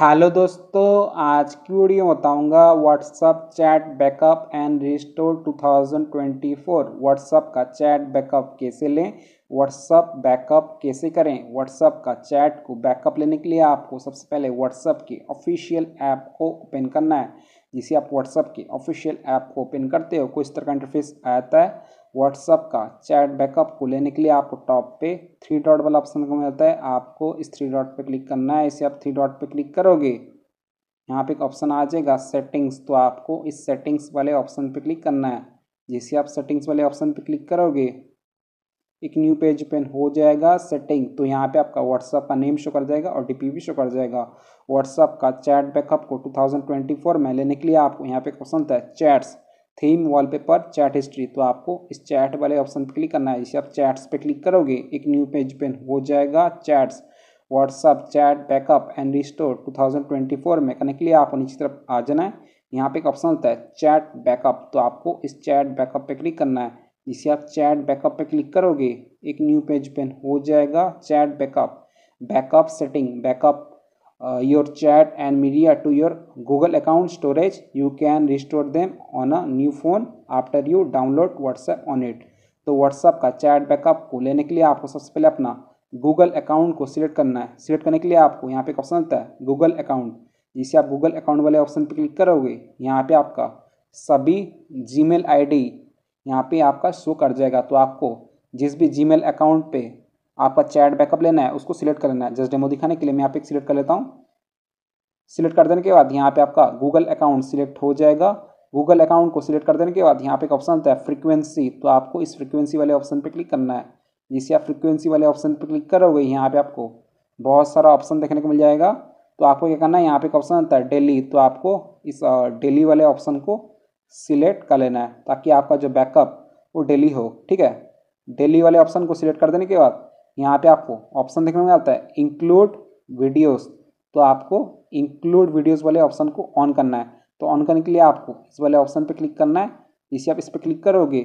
hello दोस्तों आज की वीडियो बताऊंगा WhatsApp chat backup and restore 2024 WhatsApp का चैट बैकअप कैसे लें व्हाट्सअप बैकअप कैसे करें व्हाट्सअप का चैट को बैकअप लेने के लिए आपको सबसे पहले व्हाट्सअप की ऑफिशियल ऐप को ओपन करना है जिसे आप व्हाट्सअप की ऑफिशियल ऐप को ओपन करते हो कुछ तरह का इंटरफेस आता है व्हाट्सअप का चैट बैकअप को लेने के लिए आपको टॉप पे थ्री डॉट वाला ऑप्शन को मिलता है आपको इस थ्री डॉट पे क्लिक करना है इसे आप थ्री डॉट पे क्लिक करोगे यहाँ पे एक ऑप्शन आ जाएगा सेटिंग्स तो आपको इस सेटिंग्स वाले ऑप्शन पे क्लिक करना है जैसे आप सेटिंग्स वाले ऑप्शन पे क्लिक करोगे एक न्यू पेज पेन हो जाएगा सेटिंग तो यहाँ पे आपका व्हाट्सअप का नेम शो कर जाएगा और डी भी शो कर जाएगा व्हाट्सअप का चैट बैकअप को 2024 में लेने के लिए आपको यहाँ पे एक ऑप्शन था chats theme wallpaper chat history तो आपको इस चैट वाले ऑप्शन पर क्लिक करना है इसे आप चैट्स पे क्लिक करोगे एक न्यू पेज पेन हो जाएगा chats WhatsApp chat backup and restore 2024 में करने के लिए आपको नीचे तरफ आ जाना है यहाँ पे एक ऑप्शन होता है चैट बैकअप तो आपको इस चैट बैकअप पर क्लिक करना है जिसे आप चैट बैकअप पर क्लिक करोगे एक न्यू पेज पेन हो जाएगा chat backup backup setting backup uh, your chat and media to your google account storage you can restore them on a new phone after you download whatsapp on it तो WhatsApp का chat backup को लेने के लिए आपको सबसे पहले अपना गूगल अकाउंट को सिलेक्ट करना है सिलेक्ट करने के लिए आपको यहाँ पे एक ऑप्शन आता है गूगल अकाउंट जिसे आप गूगल अकाउंट वाले ऑप्शन पे क्लिक करोगे यहाँ पे आपका सभी ID आई यहाँ पर आपका शो कर जाएगा तो आपको जिस भी Gmail अकाउंट पे आपका चैट बैकअप लेना है उसको सिलेक्ट कर लेना है जस्ट डेमो दिखाने के लिए मैं यहाँ पे सिलेक्ट कर लेता हूँ सिलेक्ट कर देने के बाद यहाँ पे आपका गूगल अकाउंट सिलेक्ट हो जाएगा गूगल अकाउंट को सिलेक्ट कर देने के बाद यहाँ पे एक ऑप्शन आता है फ्रीक्वेंसी तो आपको इस फ्रीक्वेंसी वाले ऑप्शन पर क्लिक करना है जिससे आप फ्रिक्वेंसी वाले ऑप्शन पर क्लिक करोगे यहाँ पर आपको बहुत सारा ऑप्शन देखने को मिल जाएगा तो आपको क्या करना है यहाँ पे एक ऑप्शन आता है डेली तो आपको इस डेली वाले ऑप्शन को सिलेक्ट कर लेना है ताकि आपका जो बैकअप वो डेली हो ठीक है डेली वाले ऑप्शन को सिलेक्ट कर देने के बाद यहाँ पे आपको ऑप्शन देखने में आता है इंक्लूड वीडियोस तो आपको इंक्लूड वीडियोस वाले ऑप्शन को ऑन करना है तो ऑन करने के लिए आपको इस वाले ऑप्शन पे क्लिक करना है जैसे आप इस पर क्लिक करोगे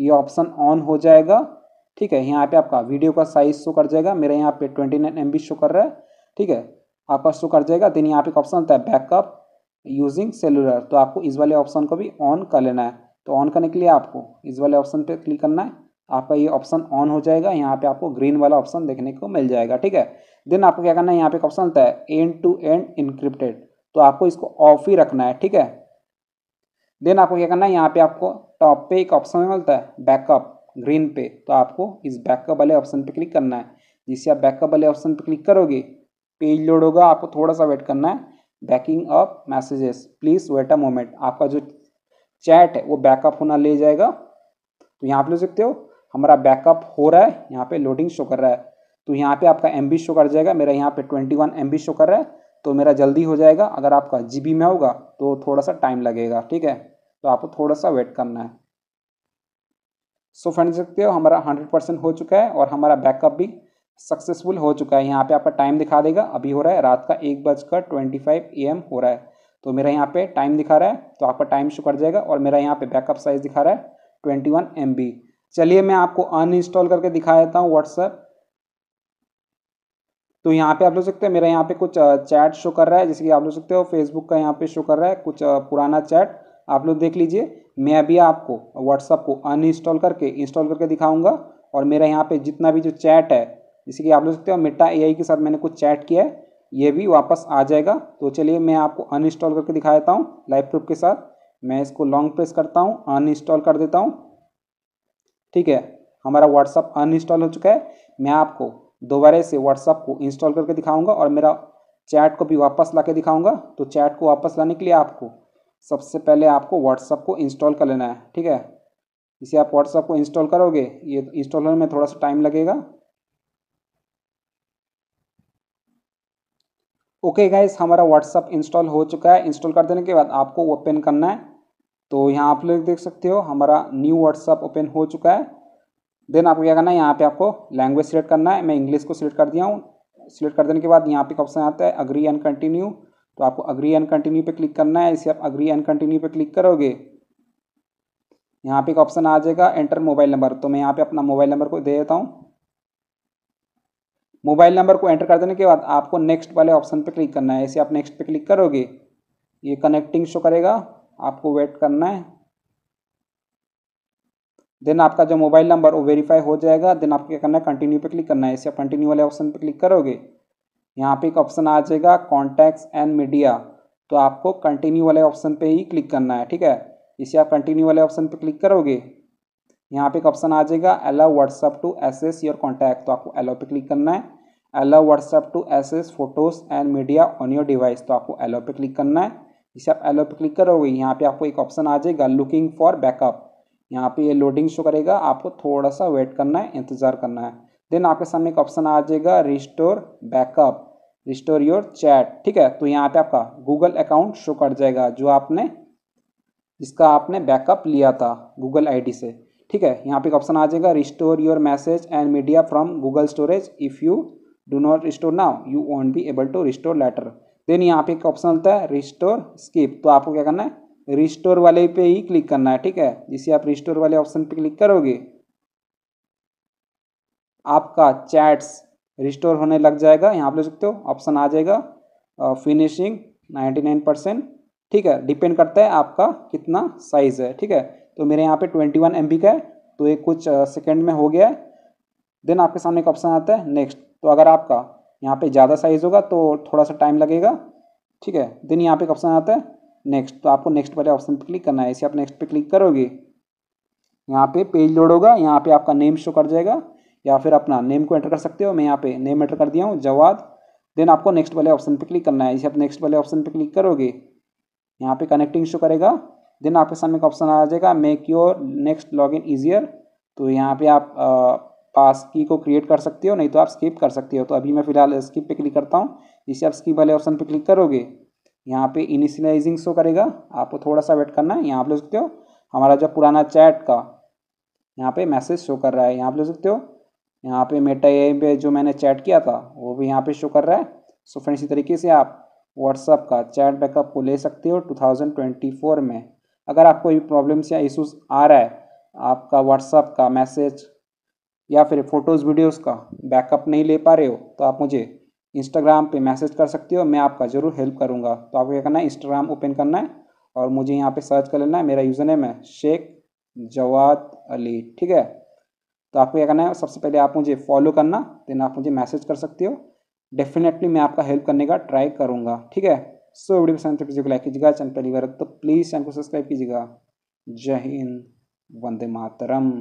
ये ऑप्शन ऑन हो जाएगा ठीक है यहाँ पे आपका वीडियो का साइज शो कर जाएगा मेरे यहाँ पे twenty nine M B show कर रहा है ठीक है आपका शो कर जाएगा देन यहाँ पे एक ऑप्शन आता है बैकअप यूजिंग सेलुलर तो आपको इस वाले ऑप्शन को भी ऑन कर लेना है तो ऑन करने के लिए आपको इस वाले ऑप्शन पर क्लिक करना है आपका ये ऑप्शन ऑन हो जाएगा यहाँ पे आपको ग्रीन वाला ऑप्शन देखने को मिल जाएगा ठीक है देन आपको क्या करना है यहाँ पे एक ऑप्शन आता है एंड टू एंड इनक्रिप्टेड तो आपको इसको ऑफ ही रखना है ठीक है देन आपको क्या करना है यहाँ पे आपको टॉप पे एक ऑप्शन मिलता है बैकअप ग्रीन पे तो आपको इस बैकअप वाले ऑप्शन पे क्लिक करना है जिससे आप बैकअप वाले ऑप्शन पे क्लिक करोगे पेज लोड होगा आपको थोड़ा सा वेट करना है backing up messages please wait a moment आपका जो चैट है वो बैकअप होना ले जाएगा तो यहाँ पे ले सकते हो हमारा बैकअप हो रहा है यहाँ पे लोडिंग शो कर रहा है तो यहाँ पे आपका एम शो कर जाएगा मेरा यहाँ पे ट्वेंटी वन शो कर रहा है तो मेरा जल्दी हो जाएगा अगर आपका जी में होगा तो थोड़ा सा टाइम लगेगा ठीक है तो आपको थोड़ा सा वेट करना है सो so, फ्रेंड्स देखते हो हमारा हंड्रेड परसेंट हो चुका है और हमारा बैकअप भी सक्सेसफुल हो चुका है यहाँ पे आपका टाइम दिखा देगा अभी हो रहा है रात का एक बजकर ट्वेंटी फाइव ए हो रहा है तो मेरा यहाँ पे टाइम दिखा रहा है तो आपका टाइम शो कर जाएगा और मेरा यहाँ पे बैकअप साइज दिखा रहा है ट्वेंटी वन एम बी चलिए मैं आपको अनइंस्टॉल करके दिखा देता हूँ व्हाट्सएप तो यहाँ पे आप लोग सकते हैं मेरा यहाँ पे कुछ चैट शो कर रहा है जैसे कि आप लोग सकते हो फेसबुक का यहाँ पे शो कर रहा है कुछ पुराना चैट आप लोग देख लीजिए मैं अभी आपको व्हाट्सअप को अनइंस्टॉल करके इंस्टॉल करके दिखाऊंगा और मेरा यहाँ पे जितना भी जो चैट है जैसे कि आप लोग सकते हो मिट्टा ए के साथ मैंने कुछ चैट किया है ये भी वापस आ जाएगा तो चलिए मैं आपको अनइंस्टॉल करके दिखा देता हूँ लाइव प्रूफ के साथ मैं इसको लॉन्ग प्रेस करता हूँ अनइंस्टॉल कर देता हूँ ठीक है हमारा व्हाट्सअप अनइंस्टॉल हो चुका है मैं आपको दोबारा से व्हाट्सअप को इंस्टॉल करके दिखाऊंगा और मेरा चैट को भी वापस ला के दिखाऊंगा तो चैट को वापस लाने के लिए आपको सबसे पहले आपको व्हाट्सअप को इंस्टॉल कर लेना है ठीक है इसे आप व्हाट्सअप को इंस्टॉल करोगे ये इंस्टॉल होने में थोड़ा सा टाइम लगेगा ओके गाइस हमारा व्हाट्सअप इंस्टॉल हो चुका है इंस्टॉल कर देने के बाद आपको ओपन करना है तो यहाँ आप लोग देख सकते हो हमारा न्यू व्हाट्सअप ओपन हो चुका है देन आपको क्या करना है यहाँ पे आपको लैंग्वेज सिलेक्ट करना है मैं इंग्लिश को सिलेक्ट कर दिया हूँ सिलेक्ट कर देने के बाद यहाँ पे ऑप्शन आता है अग्री एंड कंटिन्यू तो आपको अग्री एंड कंटिन्यू पे क्लिक करना है इसे आप अग्री एंड कंटिन्यू पे क्लिक करोगे यहाँ पे एक ऑप्शन आ जाएगा एंटर मोबाइल नंबर तो मैं यहाँ पे अपना मोबाइल नंबर को दे देता हूँ मोबाइल नंबर को एंटर कर देने के बाद आपको नेक्स्ट वाले ऑप्शन पे क्लिक करना है इसे आप नेक्स्ट पे क्लिक करोगे ये कनेक्टिंग शो करेगा आपको वेट करना है देन आपका जो मोबाइल नंबर वो वेरीफाई हो जाएगा देन आपको क्या करना है कंटिन्यू पे क्लिक करना है इसे आप कंटिन्यू वाले ऑप्शन पे क्लिक करोगे यहाँ पे एक ऑप्शन आ जाएगा कॉन्टैक्ट्स एंड मीडिया तो आपको कंटिन्यू वाले ऑप्शन पे ही क्लिक करना है ठीक है इसे आप कंटिन्यू वाले ऑप्शन पे क्लिक करोगे यहाँ पे एक ऑप्शन आ जाएगा allow WhatsApp to access your contact तो आपको अलाउ पे क्लिक करना है allow WhatsApp to access photos and media on your device तो आपको अलाउ पे क्लिक करना है इसे आप एलो पे क्लिक करोगे यहाँ पे आपको एक ऑप्शन आ जाएगा लुकिंग फॉर बैकअप यहाँ पे ये लोडिंग शो करेगा आपको थोड़ा सा वेट करना है इंतज़ार करना है देन आपके सामने एक ऑप्शन आ जाएगा restore backup restore your chat ठीक है तो यहाँ पे आपका गूगल अकाउंट शो कर जाएगा जो आपने जिसका आपने बैकअप लिया था गूगल आई से ठीक है यहाँ पे एक ऑप्शन आ जाएगा restore your message and media from Google storage if you do not restore now you won't be able to restore later then यहाँ पे एक ऑप्शन होता है रिस्टोर स्किप तो आपको क्या करना है रिस्टोर वाले पे ही क्लिक करना है ठीक है जिसे आप रिस्टोर वाले ऑप्शन पे क्लिक करोगे आपका चैट्स रिस्टोर होने लग जाएगा यहाँ पर ले सकते हो ऑप्शन आ जाएगा फिनिशिंग नाइन्टी नाइन परसेंट ठीक है डिपेंड करता है आपका कितना साइज है ठीक है तो मेरे यहाँ पे ट्वेंटी वन एम बी का है तो ये कुछ सेकेंड में हो गया है देन आपके सामने एक ऑप्शन आता है नेक्स्ट तो अगर आपका यहाँ पे ज़्यादा साइज़ होगा तो थोड़ा सा टाइम लगेगा ठीक है देन यहाँ पे एक ऑप्शन आता है नेक्स्ट तो आपको नेक्स्ट वाले ऑप्शन पर क्लिक करना है इसे आप नेक्स्ट पे क्लिक करोगे यहाँ पे पेज लोड होगा यहाँ पे आपका नेम शो कर जाएगा या फिर अपना नेम को एंटर कर सकते हो मैं यहाँ पे नेम एंटर कर दिया हूँ जवाद देन आपको नेक्स्ट वाले ऑप्शन पर क्लिक करना है इसे आप नेक्स्ट वाले ऑप्शन पर क्लिक करोगे यहाँ पे कनेक्टिंग शो करेगा देन आपके सामने एक ऑप्शन आ जाएगा make your next log in easier तो यहाँ पे आप पास की को क्रिएट कर सकते हो नहीं तो आप स्किप कर सकते हो तो अभी मैं फिलहाल स्किप पे क्लिक करता हूँ जिसे आप स्किप वाले ऑप्शन पे क्लिक करोगे यहाँ पे इनिशियलाइजिंग शो करेगा आपको थोड़ा सा वेट करना है यहाँ पर ले सकते हो हमारा जो पुराना चैट का यहाँ पे मैसेज शो कर रहा है यहाँ पर ले सकते हो यहाँ पे मेटा ए पे जो मैंने चैट किया था वो भी यहाँ पर शो कर रहा है सो फ्रेंड इसी तरीके से आप व्हाट्सअप का चैट बैकअप को ले सकते हो टू में अगर आपको कोई प्रॉब्लम्स या इशूज़ आ रहा है आपका व्हाट्सअप का मैसेज या फिर फ़ोटोज़ वीडियोज़ का बैकअप नहीं ले पा रहे हो तो आप मुझे इंस्टाग्राम पे मैसेज कर सकते हो मैं आपका ज़रूर हेल्प करूँगा तो आपको क्या करना है इंस्टाग्राम ओपन करना है और मुझे यहाँ पे सर्च कर लेना है मेरा यूज़र नेम है शेख जवाद अली ठीक है तो आपको क्या करना है सबसे पहले आप मुझे फॉलो करना देन आप मुझे मैसेज कर सकते हो डेफिनेटली मैं आपका हेल्प करने का ट्राई करूँगा ठीक है सो वीडियो पसंद को तो लाइक कीजिएगा चैनल पहली बार तो प्लीज़ चैनल को सब्सक्राइब कीजिएगा जय हिंद वंदे मातरम